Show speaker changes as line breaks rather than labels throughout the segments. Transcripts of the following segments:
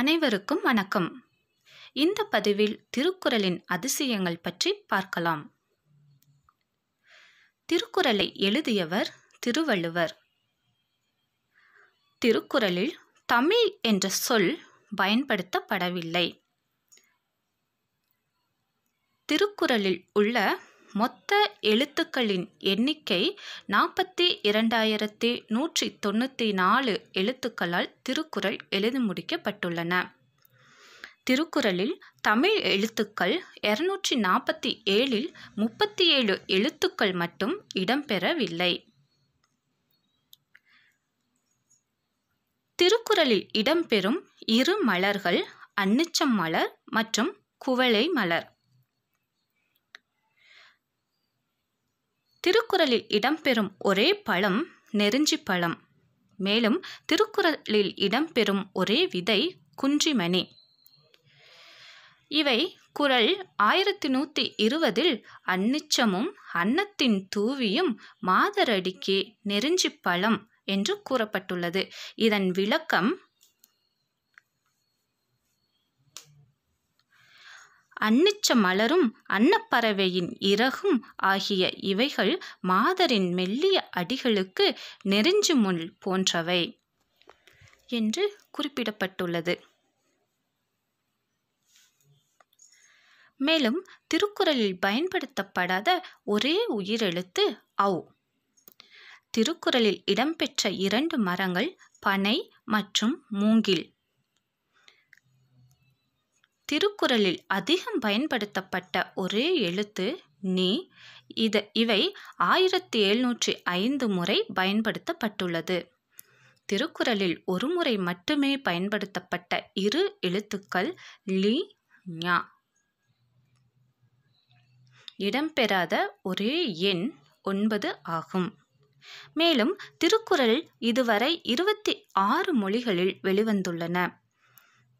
அனைவருக்கும் வணக்கம் இந்த பதிவில் திருக்குறளின் அதிசயங்கள் பற்றி பார்க்கலாம் திருக்குறளை எழுதியவர் திருவள்ளுவர் திருக்குறளில் தமிழ் என்ற சொல் பயன்படுத்தப்படவில்லை திருக்குறளில் உள்ள மொத்த எழுத்துக்களின் எண்ணிக்கை நாற்பத்தி இரண்டாயிரத்தி நூற்றி தொண்ணூற்றி நாலு எழுத்துக்களால் திருக்குறள் எழுதி முடிக்கப்பட்டுள்ளன திருக்குறளில் தமிழ் எழுத்துக்கள் இருநூற்றி நாற்பத்தி ஏழில் முப்பத்தி ஏழு எழுத்துக்கள் மட்டும் இடம்பெறவில்லை திருக்குறளில் இடம்பெறும் இரு மலர்கள் அன்னிச்சம் மலர் மற்றும் குவளை மலர் திருக்குறளில் இடம்பெறும் ஒரே பழம் நெருஞ்சி பழம் மேலும் திருக்குறளில் இடம்பெறும் ஒரே விதை குன்றிமணி இவை குரல் ஆயிரத்தி நூற்றி இருபதில் அன்னிச்சமும் அன்னத்தின் தூவியும் மாதரடிக்கே நெருஞ்சி பழம் என்று கூறப்பட்டுள்ளது இதன் விளக்கம் அன்னிச்ச மலரும் அன்னப்பறவையின் இறகும் ஆகிய இவைகள் மாதரின் மெல்லிய அடிகளுக்கு நெறிஞ்சு முள் போன்றவை என்று குறிப்பிடப்பட்டுள்ளது மேலும் திருக்குறளில் பயன்படுத்தப்படாத ஒரே உயிரெழுத்து அவ் திருக்குறளில் இடம்பெற்ற இரண்டு மரங்கள் பனை மற்றும் மூங்கில் திருக்குறளில் அதிகம் பயன்படுத்தப்பட்ட ஒரே எழுத்து நீ இத இவை ஆயிரத்தி எழுநூற்றி ஐந்து முறை பயன்படுத்தப்பட்டுள்ளது திருக்குறளில் ஒரு முறை மட்டுமே பயன்படுத்தப்பட்ட இரு எழுத்துக்கள் லி ஞா இடம்பெறாத ஒரே எண் ஒன்பது ஆகும் மேலும் திருக்குறள் இதுவரை இருபத்தி ஆறு மொழிகளில் வெளிவந்துள்ளன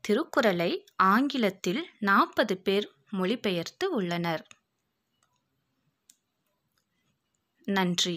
திருக்குறளை ஆங்கிலத்தில் நாற்பது பேர் மொழிபெயர்த்து உள்ளனர் நன்றி